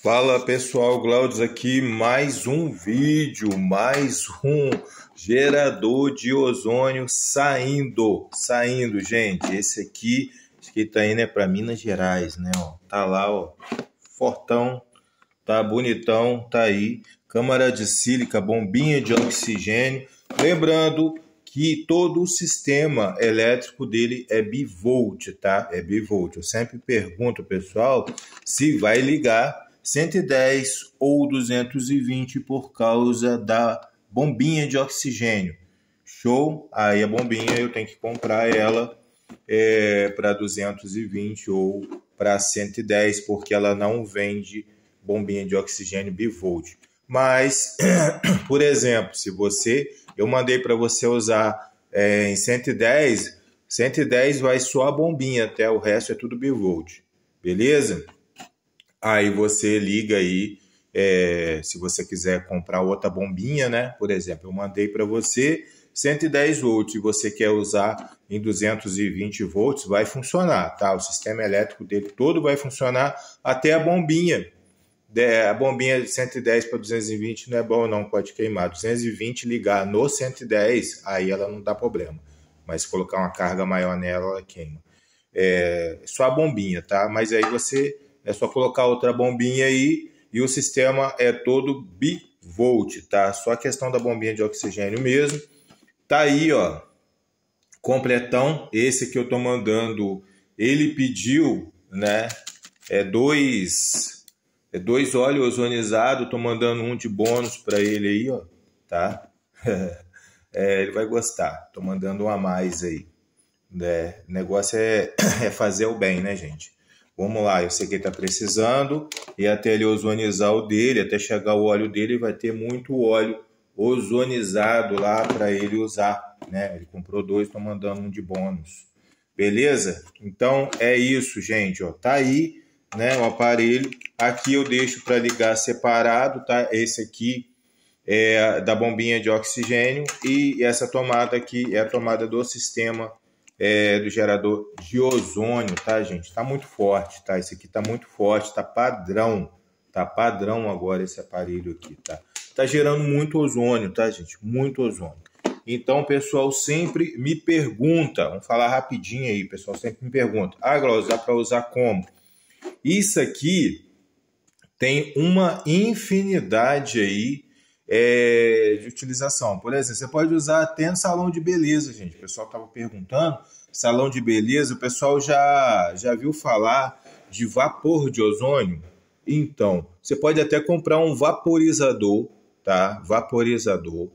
Fala pessoal, Glaudes aqui, mais um vídeo, mais um gerador de ozônio saindo, saindo, gente. Esse aqui, tá indo é para Minas Gerais, né, ó. Tá lá, ó, fortão, tá bonitão, tá aí. Câmara de sílica, bombinha de oxigênio. Lembrando que todo o sistema elétrico dele é bivolt, tá? É bivolt. Eu sempre pergunto, pessoal, se vai ligar 110 ou 220 por causa da bombinha de oxigênio. Show? Aí a bombinha eu tenho que comprar ela é, para 220 ou para 110, porque ela não vende bombinha de oxigênio bivolt. Mas, por exemplo, se você, eu mandei para você usar é, em 110, 110 vai só a bombinha, até o resto é tudo bivolt, beleza? Aí você liga aí, é, se você quiser comprar outra bombinha, né? Por exemplo, eu mandei para você 110 volts e você quer usar em 220 volts, vai funcionar, tá? O sistema elétrico dele todo vai funcionar até a bombinha. a bombinha de 110 para 220 não é bom não, pode queimar. 220 ligar no 110, aí ela não dá problema. Mas colocar uma carga maior nela, ela queima. É, só a bombinha, tá? Mas aí você é só colocar outra bombinha aí e o sistema é todo bivolt, tá? Só a questão da bombinha de oxigênio mesmo. Tá aí, ó, completão. Esse que eu tô mandando, ele pediu, né, é dois, é dois óleo ozonizado. Tô mandando um de bônus para ele aí, ó, tá? é, ele vai gostar. Tô mandando um a mais aí. É, né? o negócio é, é fazer o bem, né, gente? Vamos lá, eu sei que ele está precisando, e até ele ozonizar o dele, até chegar o óleo dele, vai ter muito óleo ozonizado lá para ele usar, né? Ele comprou dois, tô mandando um de bônus. Beleza? Então é isso, gente, ó. Tá aí, né, o aparelho. Aqui eu deixo para ligar separado, tá? Esse aqui é da bombinha de oxigênio e essa tomada aqui é a tomada do sistema é, do gerador de ozônio, tá, gente? Tá muito forte, tá? Esse aqui tá muito forte, tá padrão, tá padrão agora esse aparelho aqui, tá? Tá gerando muito ozônio, tá, gente? Muito ozônio. Então, o pessoal sempre me pergunta, vamos falar rapidinho aí, pessoal sempre me pergunta, ah, Glaucio, dá para usar como? Isso aqui tem uma infinidade aí é, de utilização. Por exemplo, você pode usar até no salão de beleza, gente. O pessoal estava perguntando. Salão de beleza, o pessoal já, já viu falar de vapor de ozônio? Então, você pode até comprar um vaporizador, tá? Vaporizador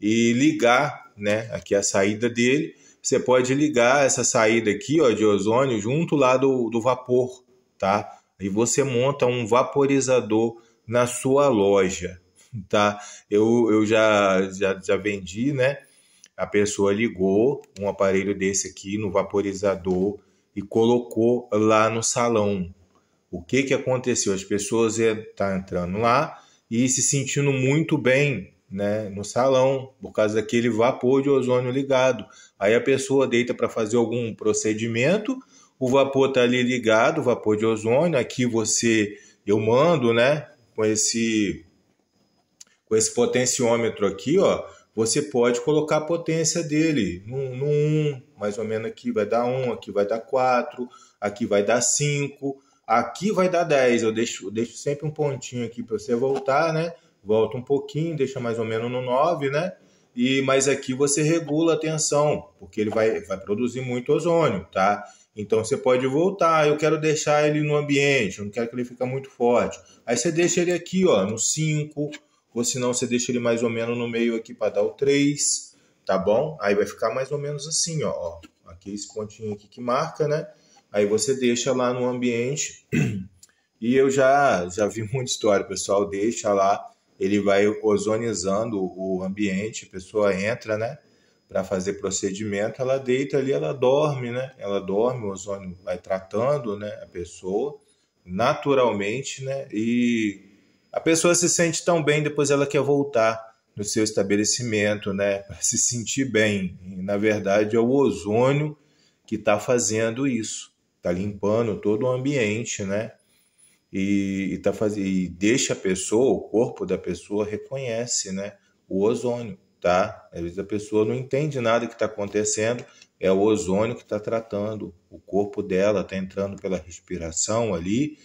e ligar, né? Aqui a saída dele. Você pode ligar essa saída aqui, ó, de ozônio junto lá do, do vapor, tá? E você monta um vaporizador na sua loja tá? Eu, eu já, já, já vendi, né? A pessoa ligou um aparelho desse aqui no vaporizador e colocou lá no salão. O que que aconteceu? As pessoas tá entrando lá e se sentindo muito bem, né, no salão, por causa daquele vapor de ozônio ligado. Aí a pessoa deita para fazer algum procedimento, o vapor tá ali ligado, o vapor de ozônio, aqui você eu mando, né, com esse com esse potenciômetro aqui, ó, você pode colocar a potência dele no, no 1, mais ou menos aqui vai dar 1, aqui vai dar 4, aqui vai dar 5, aqui vai dar 10. Eu deixo, deixo sempre um pontinho aqui para você voltar, né? Volta um pouquinho, deixa mais ou menos no 9, né? E, mas aqui você regula a tensão, porque ele vai, vai produzir muito ozônio, tá? Então você pode voltar, eu quero deixar ele no ambiente, eu não quero que ele fique muito forte. Aí você deixa ele aqui, ó, no 5, ou se não você deixa ele mais ou menos no meio aqui para dar o 3, tá bom? Aí vai ficar mais ou menos assim, ó, aqui esse pontinho aqui que marca, né? Aí você deixa lá no ambiente e eu já, já vi muita história, pessoal deixa lá, ele vai ozonizando o ambiente, a pessoa entra, né? Para fazer procedimento, ela deita ali, ela dorme, né? Ela dorme, o ozônio vai tratando, né? A pessoa naturalmente, né? E a pessoa se sente tão bem, depois ela quer voltar no seu estabelecimento, né, para se sentir bem. E, na verdade, é o ozônio que está fazendo isso, está limpando todo o ambiente, né? E, e, tá faz... e deixa a pessoa, o corpo da pessoa reconhece, né, o ozônio, tá? Às vezes a pessoa não entende nada que está acontecendo, é o ozônio que está tratando, o corpo dela está entrando pela respiração ali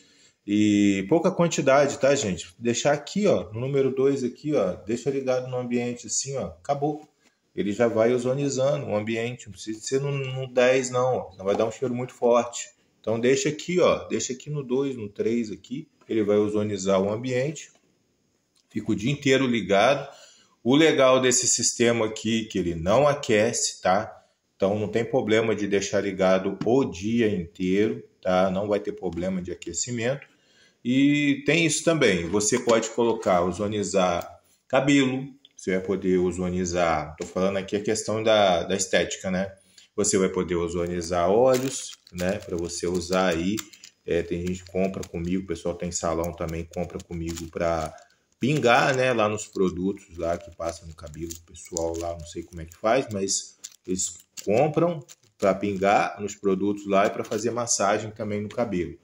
e pouca quantidade, tá, gente? Deixar aqui, ó, no número 2 aqui, ó, deixa ligado no ambiente assim, ó, acabou. Ele já vai ozonizando o ambiente, não precisa ser no, no 10 não, ó, não vai dar um cheiro muito forte. Então deixa aqui, ó, deixa aqui no 2, no 3 aqui, ele vai ozonizar o ambiente. Fica o dia inteiro ligado. O legal desse sistema aqui que ele não aquece, tá? Então não tem problema de deixar ligado o dia inteiro, tá? Não vai ter problema de aquecimento e tem isso também. Você pode colocar, ozonizar cabelo, você vai poder ozonizar. Estou falando aqui a questão da, da estética, né? Você vai poder ozonizar olhos, né? Para você usar aí. É, tem gente que compra comigo, o pessoal tem salão também, compra comigo para pingar, né? Lá nos produtos lá que passa no cabelo o pessoal lá, não sei como é que faz, mas eles compram para pingar nos produtos lá e para fazer massagem também no cabelo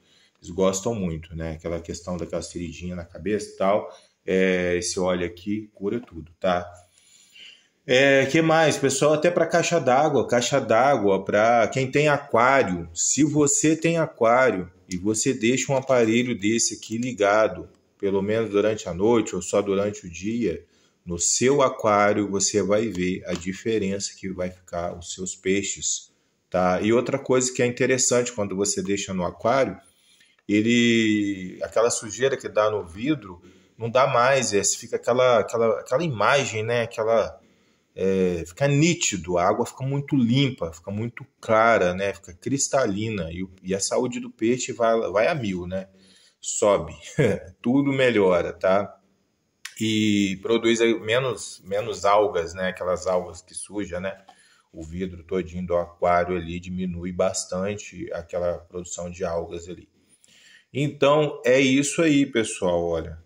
eles gostam muito, né? Aquela questão daquela feridinhas na cabeça e tal. É, esse óleo aqui cura tudo, tá? É, que mais, pessoal? Até para caixa d'água, caixa d'água para quem tem aquário. Se você tem aquário e você deixa um aparelho desse aqui ligado, pelo menos durante a noite ou só durante o dia, no seu aquário você vai ver a diferença que vai ficar os seus peixes, tá? E outra coisa que é interessante quando você deixa no aquário, ele aquela sujeira que dá no vidro não dá mais, é, fica aquela, aquela, aquela imagem, né? Aquela é, fica nítido, a água fica muito limpa, fica muito clara, né? Fica cristalina e, e a saúde do peixe vai, vai a mil, né? Sobe, tudo melhora, tá? E produz menos menos algas, né? Aquelas algas que suja, né? O vidro todinho do aquário ali diminui bastante aquela produção de algas ali. Então é isso aí, pessoal. Olha,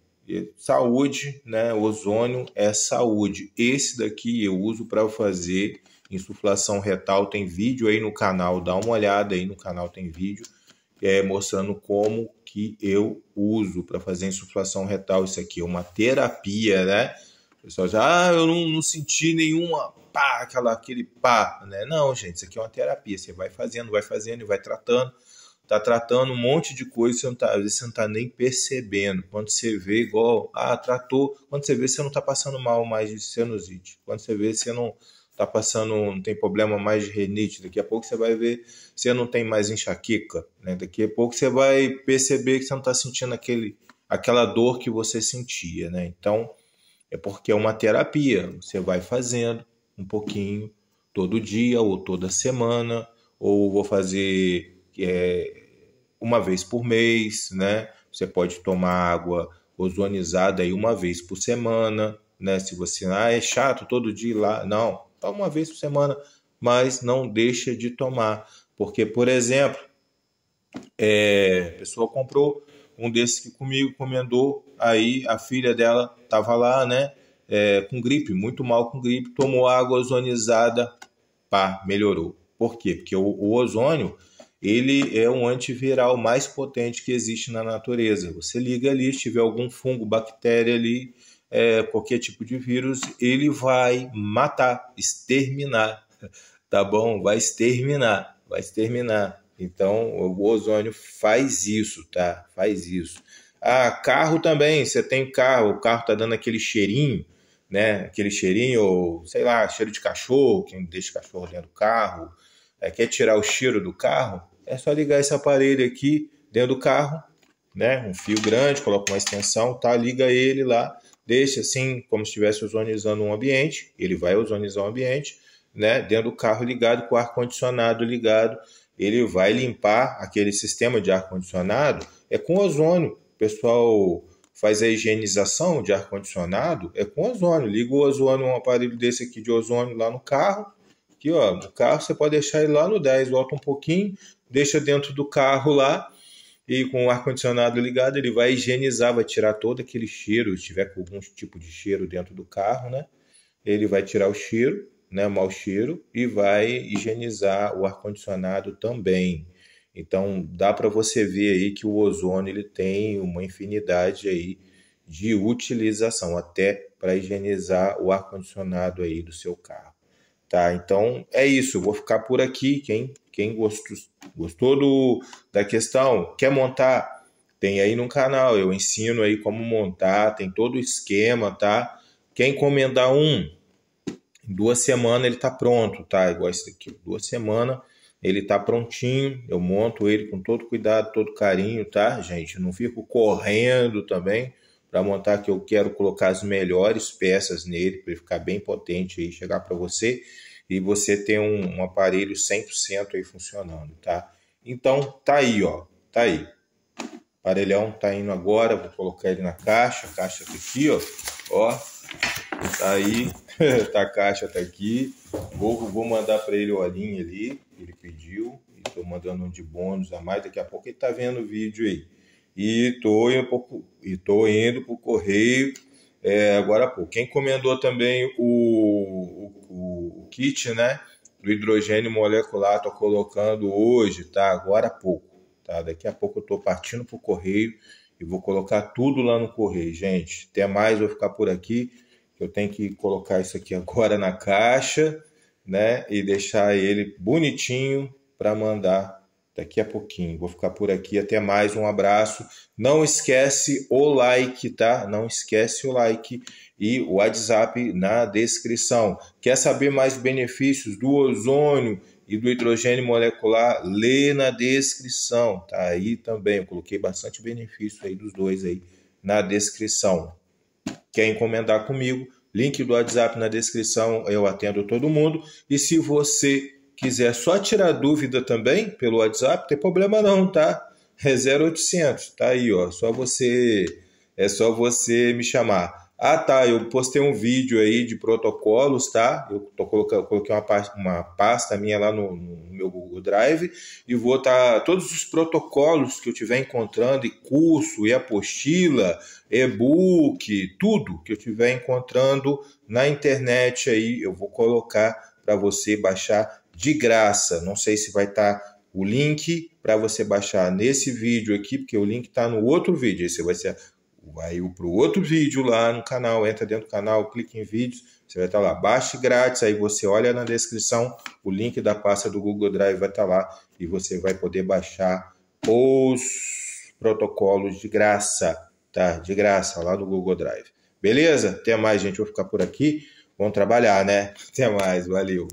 saúde, né? Ozônio é saúde. Esse daqui eu uso para fazer insuflação retal. Tem vídeo aí no canal, dá uma olhada aí no canal, tem vídeo é, mostrando como que eu uso para fazer insuflação retal. Isso aqui é uma terapia, né? O pessoal já, ah, eu não, não senti nenhuma pá, aquela, aquele pá, né? Não, gente, isso aqui é uma terapia. Você vai fazendo, vai fazendo e vai tratando tá tratando um monte de coisa, você não tá, às vezes você não tá nem percebendo. Quando você vê, igual, ah, tratou. Quando você vê, você não tá passando mal mais de sinusite. Quando você vê, você não tá passando, não tem problema mais de renite. Daqui a pouco você vai ver, você não tem mais enxaqueca, né? Daqui a pouco você vai perceber que você não tá sentindo aquele, aquela dor que você sentia, né? Então, é porque é uma terapia. Você vai fazendo um pouquinho, todo dia ou toda semana, ou vou fazer é, uma vez por mês, né? Você pode tomar água ozonizada aí uma vez por semana, né? Se você ah, é chato todo dia ir lá, não, toma uma vez por semana, mas não deixa de tomar, porque por exemplo, é, a pessoa comprou um desses que comigo encomendou, aí a filha dela tava lá, né? É, com gripe, muito mal com gripe, tomou água ozonizada, pá, melhorou. Por quê? Porque o, o ozônio ele é um antiviral mais potente que existe na natureza. Você liga ali, se tiver algum fungo, bactéria ali, é, qualquer tipo de vírus, ele vai matar, exterminar, tá bom? Vai exterminar, vai exterminar. Então, o ozônio faz isso, tá? Faz isso. Ah, carro também, você tem carro, o carro tá dando aquele cheirinho, né? Aquele cheirinho, ou, sei lá, cheiro de cachorro, quem deixa o cachorro dentro do carro, é, quer tirar o cheiro do carro, é só ligar esse aparelho aqui dentro do carro, né? Um fio grande, coloca uma extensão, tá? Liga ele lá, deixa assim como se estivesse ozonizando um ambiente, ele vai ozonizar o ambiente, né? Dentro do carro ligado com o ar condicionado ligado, ele vai limpar aquele sistema de ar condicionado é com ozônio. pessoal faz a higienização de ar condicionado é com ozônio. Liga o ozônio, um aparelho desse aqui de ozônio lá no carro, Aqui, ó, do carro você pode deixar ele lá no 10, volta um pouquinho, deixa dentro do carro lá e com o ar-condicionado ligado ele vai higienizar, vai tirar todo aquele cheiro, se tiver algum tipo de cheiro dentro do carro, né? Ele vai tirar o cheiro, né, o mau cheiro e vai higienizar o ar-condicionado também. Então dá para você ver aí que o ozônio ele tem uma infinidade aí de utilização até para higienizar o ar condicionado aí do seu carro. Tá? Então é isso, vou ficar por aqui. Quem, quem gostou, gostou do, da questão, quer montar, tem aí no canal. Eu ensino aí como montar, tem todo o esquema, tá? Quem encomendar um, em duas semanas ele tá pronto, tá? Igual esse aqui duas semanas ele tá prontinho. Eu monto ele com todo cuidado, todo carinho, tá, gente? Não fico correndo também para montar que eu quero colocar as melhores peças nele para ficar bem potente e chegar para você e você ter um, um aparelho 100% aí funcionando, tá? Então tá aí, ó, tá aí. O aparelhão tá indo agora, vou colocar ele na caixa, caixa tá aqui, ó, ó, tá aí, tá a caixa tá aqui. Vou, vou mandar para ele o olhinho ali, ele pediu, estou mandando um de bônus a mais, daqui a pouco ele tá vendo o vídeo aí e tô indo para o correio é, agora há pouco. Quem encomendou também o, o, o kit né, do hidrogênio molecular, tô colocando hoje, tá? Agora pouco. Tá? Daqui a pouco eu tô partindo para o correio e vou colocar tudo lá no correio, gente. Até mais, vou ficar por aqui. Eu tenho que colocar isso aqui agora na caixa, né? E deixar ele bonitinho para mandar daqui a pouquinho. Vou ficar por aqui. Até mais. Um abraço. Não esquece o like, tá? Não esquece o like e o WhatsApp na descrição. Quer saber mais benefícios do ozônio e do hidrogênio molecular? Lê na descrição. Tá aí também. Eu coloquei bastante benefício aí dos dois aí na descrição. Quer encomendar comigo? Link do WhatsApp na descrição, eu atendo todo mundo. E se você quiser só tirar dúvida também pelo WhatsApp, tem problema não, tá? É 0800, tá aí, ó. Só você é só você me chamar. Ah, tá, eu postei um vídeo aí de protocolos, tá? Eu tô colocando, coloquei uma pasta, uma pasta minha lá no, no meu Google Drive e vou estar tá, todos os protocolos que eu tiver encontrando e curso e apostila, e-book, tudo que eu tiver encontrando na internet aí, eu vou colocar para você baixar de graça. Não sei se vai estar tá o link para você baixar nesse vídeo aqui, porque o link está no outro vídeo. Aí você vai ser vai para o outro vídeo lá no canal, entra dentro do canal, clica em vídeos, você vai estar tá lá, baixe grátis, aí você olha na descrição, o link da pasta do Google Drive vai estar tá lá e você vai poder baixar os protocolos de graça, tá? De graça lá do Google Drive. Beleza? Até mais, gente. Vou ficar por aqui. Vamos trabalhar, né? Até mais. Valeu.